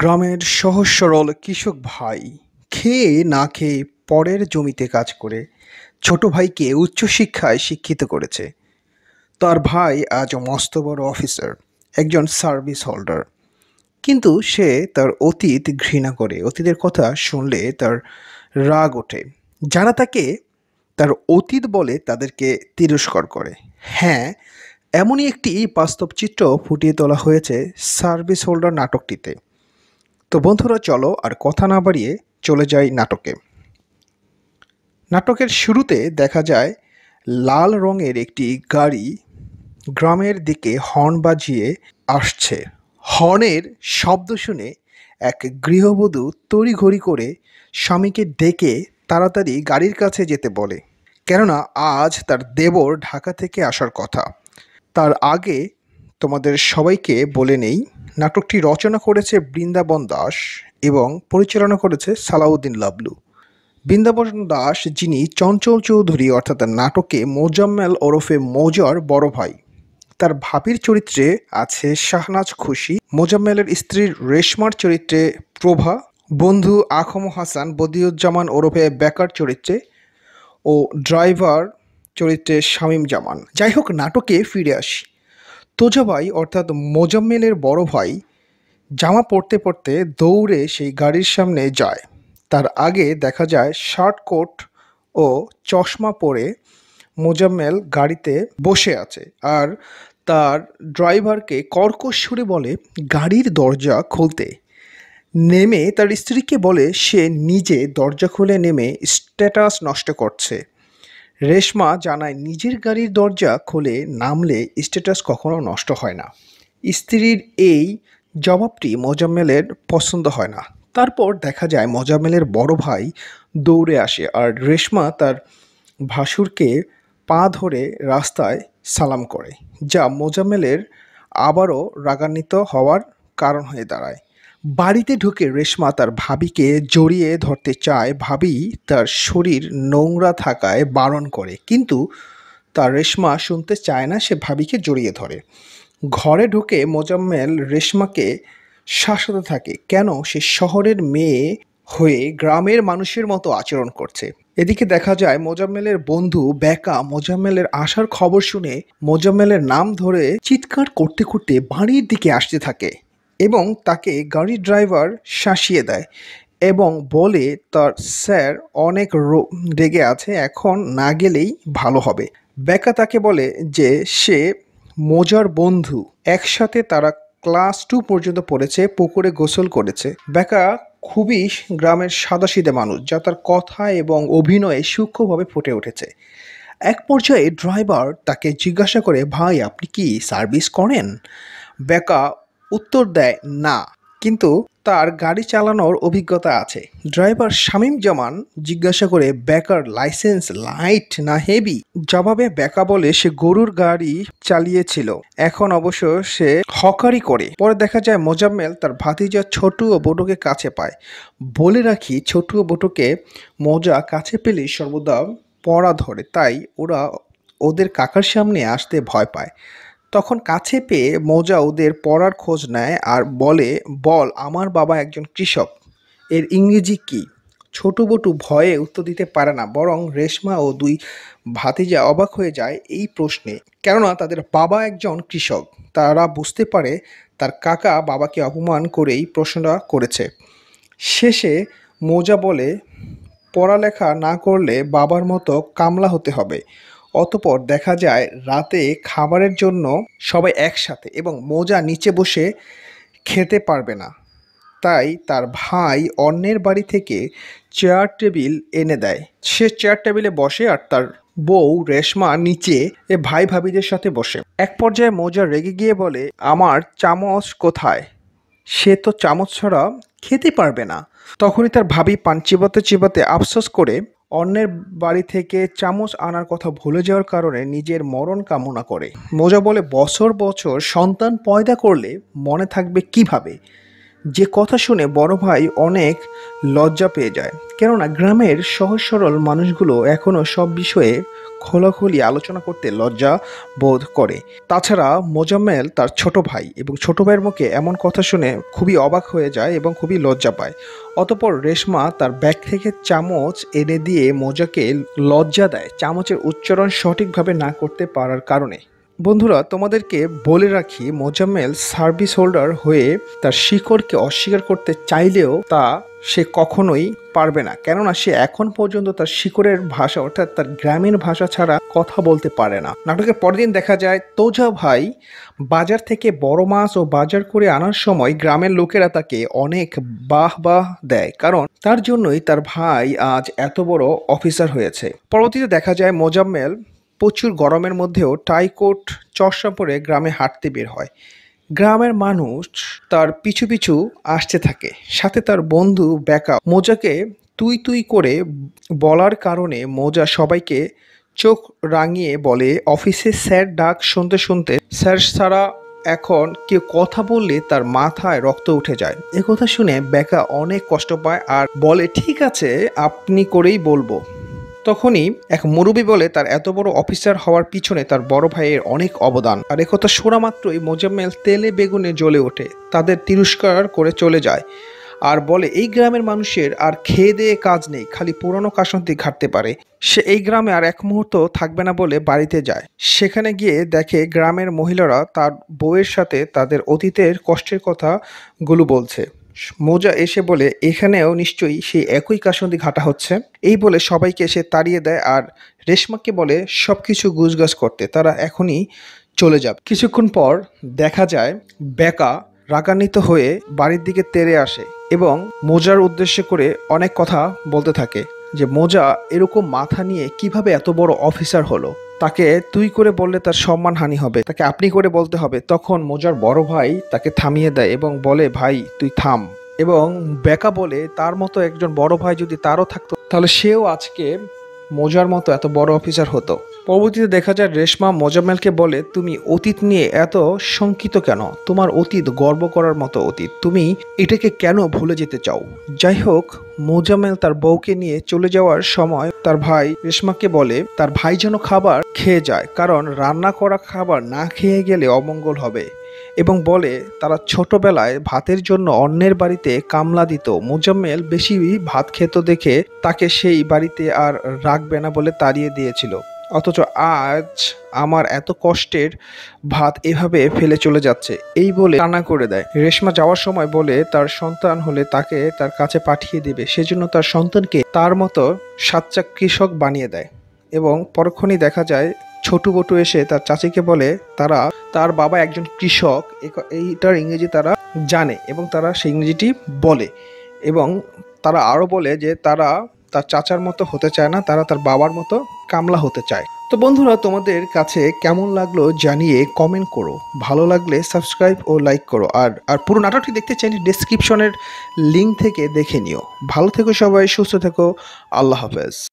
গ্রামের সহজ সরল কৃষক ভাই খেয়ে না খেয়ে পরের জমিতে কাজ করে ছোট ভাইকে উচ্চশিক্ষায় শিক্ষিত করেছে তার ভাই আজ মস্ত বড় অফিসার একজন সার্ভিস হোল্ডার কিন্তু সে তার অতীত ঘৃণা করে অতীতের কথা শুনলে তার রাগ ওঠে যারা তাকে তার অতীত বলে তাদেরকে তিরস্কার করে হ্যাঁ এমনই একটি বাস্তব চিত্র ফুটিয়ে তোলা হয়েছে সার্ভিস হোল্ডার নাটকটিতে তো বন্ধুরা চলো আর কথা না বাড়িয়ে চলে যাই নাটকে নাটকের শুরুতে দেখা যায় লাল রঙের একটি গাড়ি গ্রামের দিকে হর্ন বাজিয়ে আসছে হর্নের শব্দ শুনে এক গৃহবধূ তড়িঘড়ি করে স্বামীকে ডেকে তাড়াতাড়ি গাড়ির কাছে যেতে বলে কেননা আজ তার দেবর ঢাকা থেকে আসার কথা তার আগে তোমাদের সবাইকে বলে নেই নাটকটি রচনা করেছে বৃন্দাবন দাস এবং পরিচালনা করেছে সালাউদ্দিন লাবলু বৃন্দাবন দাস যিনি চঞ্চল চৌধুরী অর্থাৎ তার নাটকে মোজাম্মেল ওরফে মোজার বড় ভাই তার ভাবির চরিত্রে আছে শাহনাজ খুশি মোজাম্মেলের স্ত্রীর রেশমার চরিত্রে প্রভা বন্ধু আখম হাসান বদিউজ্জামান ওরফে বেকার চরিত্রে ও ড্রাইভার চরিত্রে শামীম জামান যাই হোক নাটকে ফিরে আসি তোজাবাই অর্থাৎ মোজাম্মেলের বড় ভাই জামা পরতে পড়তে দৌড়ে সেই গাড়ির সামনে যায় তার আগে দেখা যায় শার্ট কোট ও চশমা পরে মোজাম্মেল গাড়িতে বসে আছে আর তার ড্রাইভারকে কর্কশ সুরে বলে গাড়ির দরজা খুলতে নেমে তার স্ত্রীকে বলে সে নিজে দরজা খুলে নেমে স্ট্যাটাস নষ্ট করছে রেশমা জানায় নিজের গাড়ির দরজা খুলে নামলে স্ট্যাটাস কখনো নষ্ট হয় না স্ত্রীর এই জবাবটি মোজাম্মেলের পছন্দ হয় না তারপর দেখা যায় মজামেলের বড় ভাই দৌড়ে আসে আর রেশমা তার ভাসুরকে পা ধরে রাস্তায় সালাম করে যা মোজাম্মেলের আবারও রাগান্বিত হওয়ার কারণ হয়ে দাঁড়ায় বাড়িতে ঢুকে রেশমা তার ভাবিকে জড়িয়ে ধরতে চায় ভাবি তার শরীর নোংরা থাকায় বারণ করে কিন্তু তার রেশমা শুনতে চায় না সে ভাবিকে জড়িয়ে ধরে ঘরে ঢুকে মোজাম্মেল রেশমাকে শাসাতে থাকে কেন সে শহরের মেয়ে হয়ে গ্রামের মানুষের মতো আচরণ করছে এদিকে দেখা যায় মোজাম্মেলের বন্ধু বেকা মোজাম্মেলের আসার খবর শুনে মোজাম্মেলের নাম ধরে চিৎকার করতে করতে বাড়ির দিকে আসতে থাকে এবং তাকে গাড়ির ড্রাইভার শাসিয়ে দেয় এবং বলে তার স্যার অনেক রেগে আছে এখন না গেলেই ভালো হবে বেকা তাকে বলে যে সে মোজার বন্ধু একসাথে তারা ক্লাস টু পর্যন্ত পড়েছে পুকুরে গোসল করেছে বেকা খুবই গ্রামের সাদাশিদে মানুষ যা তার কথা এবং অভিনয়ে সূক্ষ্মভাবে ফুটে উঠেছে এক পর্যায়ে ড্রাইভার তাকে জিজ্ঞাসা করে ভাই আপনি কি সার্ভিস করেন বেকা উত্তর দেয় না কিন্তু তার গাড়ি চালানোর অভিজ্ঞতা আছে ড্রাইভার শামীম জামান জিজ্ঞাসা করে ব্যাকার লাইসেন্স লাইট না হেভি জবাবে ব্যাকা বলে সে গরুর গাড়ি চালিয়েছিল এখন অবশ্য সে হকারি করে পরে দেখা যায় মোজাম্মেল তার ভাতিজা ছোটু ও বটুকে কাছে পায় বলে রাখি ছোটু ও বটুকে মজা কাছে পেলে সর্বদা পড়া ধরে তাই ওরা ওদের কাকার সামনে আসতে ভয় পায় তখন কাছে পেয়ে মৌজা ওদের পড়ার খোঁজ নেয় আর বলে বল আমার বাবা একজন কৃষক এর ইংরেজি কি ছোটু বটু ভয়ে উত্তর দিতে পারে না বরং রেশমা ও দুই ভাতিজা অবাক হয়ে যায় এই প্রশ্নে কেননা তাদের বাবা একজন কৃষক তারা বুঝতে পারে তার কাকা বাবাকে অপমান করেই প্রশ্নটা করেছে শেষে মোজা বলে পড়ালেখা না করলে বাবার মতো কামলা হতে হবে অতপর দেখা যায় রাতে খাবারের জন্য সবাই একসাথে এবং মোজা নিচে বসে খেতে পারবে না তাই তার ভাই অন্যের বাড়ি থেকে চেয়ার টেবিল এনে দেয় সে চেয়ার টেবিলে বসে আর তার বউ রেশমা নিচে এ ভাই ভাবিদের সাথে বসে এক পর্যায়ে মোজা রেগে গিয়ে বলে আমার চামচ কোথায় সে তো চামচ ছাড়া খেতে পারবে না তখনই তার ভাবি পান চিবাতে চিবাতে আফসোস করে অন্যের বাড়ি থেকে চামচ আনার কথা ভুলে যাওয়ার কারণে নিজের মরণ কামনা করে মোজা বলে বছর বছর সন্তান পয়দা করলে মনে থাকবে কিভাবে যে কথা শুনে বড় ভাই অনেক লজ্জা পেয়ে যায় কেননা গ্রামের সহজ সরল মানুষগুলো এখনও সব বিষয়ে খোলাখুলি আলোচনা করতে লজ্জা বোধ করে তাছাড়া মোজাম্মেল তার ছোট ভাই এবং ছোট ভাইয়ের মুখে এমন কথা শুনে খুবই অবাক হয়ে যায় এবং খুবই লজ্জা পায় অতপর রেশমা তার ব্যাগ থেকে চামচ এনে দিয়ে মোজাকে লজ্জা দেয় চামচের উচ্চারণ সঠিকভাবে না করতে পারার কারণে বন্ধুরা তোমাদেরকে বলে রাখি মোজাম্মেল সার্ভিস হোল্ডার হয়ে তার শিকড়কে অস্বীকার করতে চাইলেও তা সে কখনোই পারবে না কেননা সে এখন পর্যন্ত তার শিকড়ের ভাষা অর্থাৎ তার গ্রামীণ ভাষা ছাড়া কথা বলতে পারে না নাটকের পরদিন দেখা যায় তোজা ভাই বাজার থেকে বড় মাছ ও বাজার করে আনার সময় গ্রামের লোকেরা তাকে অনেক বাহ বাহ দেয় কারণ তার জন্যই তার ভাই আজ এত বড় অফিসার হয়েছে পরবর্তীতে দেখা যায় মোজাম্মেল প্রচুর গরমের মধ্যেও টাইকোট চশমা পরে গ্রামে হাঁটতে বের হয় গ্রামের মানুষ তার পিছু পিছু আসতে থাকে সাথে তার বন্ধু ব্যাকা মোজাকে তুই তুই করে বলার কারণে মোজা সবাইকে চোখ রাঙিয়ে বলে অফিসে স্যার ডাক শুনতে শুনতে স্যার সারা এখন কেউ কথা বললে তার মাথায় রক্ত উঠে যায় একথা শুনে ব্যাকা অনেক কষ্ট পায় আর বলে ঠিক আছে আপনি করেই বলবো তখনই এক মুরুবি বলে তার এত বড় অফিসার হওয়ার পিছনে তার বড় ভাইয়ের অনেক অবদান আর একথা শোনা মাত্রই মোজাম্মেল তেলে বেগুনে জ্বলে ওঠে তাদের তিরস্কার করে চলে যায় আর বলে এই গ্রামের মানুষের আর খেয়ে দেয়ে কাজ নেই খালি পুরনো কাসন্তি ঘাটতে পারে সে এই গ্রামে আর এক মুহূর্ত থাকবে না বলে বাড়িতে যায় সেখানে গিয়ে দেখে গ্রামের মহিলারা তার বউয়ের সাথে তাদের অতীতের কষ্টের কথাগুলো বলছে মোজা এসে বলে এখানেও নিশ্চয়ই সেই একই কাসন্দি ঘাটা হচ্ছে এই বলে সবাইকে এসে তাড়িয়ে দেয় আর রেশমাকে বলে সব কিছু গুজগাছ করতে তারা এখনই চলে যাবে কিছুক্ষণ পর দেখা যায় বেকা রাগান্বিত হয়ে বাড়ির দিকে তেরে আসে এবং মোজার উদ্দেশ্য করে অনেক কথা বলতে থাকে যে মোজা এরকম মাথা নিয়ে কিভাবে এত বড় অফিসার হলো তাকে তুই করে বললে তার সম্মান হানি হবে তাকে আপনি করে বলতে হবে তখন মোজার বড় ভাই তাকে থামিয়ে দেয় এবং বলে ভাই তুই থাম এবং বেকা বলে তার মতো একজন বড় ভাই যদি তারও থাকতো তাহলে সেও আজকে মোজার মতো এত বড় অফিসার হতো পরবর্তীতে দেখা যায় রেশমা মোজাম্মেলকে বলে তুমি অতীত নিয়ে এত শঙ্কিত কেন তোমার অতীত গর্ব করার মতো অতীত তুমি এটাকে কেন ভুলে যেতে চাও যাই হোক মোজাম্মেল তার বউকে নিয়ে চলে যাওয়ার সময় তার ভাই রেশমাকে বলে তার ভাই যেন খাবার খেয়ে যায় কারণ রান্না করা খাবার না খেয়ে গেলে অমঙ্গল হবে এবং বলে তারা ছোটবেলায় ভাতের জন্য অন্যের বাড়িতে কামলা দিত মোজাম্মেল বেশি ভাত খেত দেখে তাকে সেই বাড়িতে আর রাখবে না বলে তাড়িয়ে দিয়েছিল অথচ আজ আমার এত কষ্টের ভাত এভাবে ফেলে চলে যাচ্ছে এই বলে রান্না করে দেয় রেশমা যাওয়ার সময় বলে তার সন্তান হলে তাকে তার কাছে পাঠিয়ে দেবে সেজন্য তার সন্তানকে তার মতো সাচ্চা কৃষক বানিয়ে দেয় এবং পরক্ষণই দেখা যায় ছোটু বটু এসে তার চাচিকে বলে তারা তার বাবা একজন কৃষক এইটার ইংরেজি তারা জানে এবং তারা সেই ইংরেজিটি বলে এবং তারা আরও বলে যে তারা তার চাচার মতো হতে চায় না তারা তার বাবার মতো কামলা হতে চায় তো বন্ধুরা তোমাদের কাছে কেমন লাগলো জানিয়ে কমেন্ট করো ভালো লাগলে সাবস্ক্রাইব ও লাইক করো আর আর পুরো নাটকটি দেখতে চাইলে ডিসক্রিপশনের লিঙ্ক থেকে দেখে নিও ভালো থেকো সবাই সুস্থ থেকো আল্লাহ হাফেজ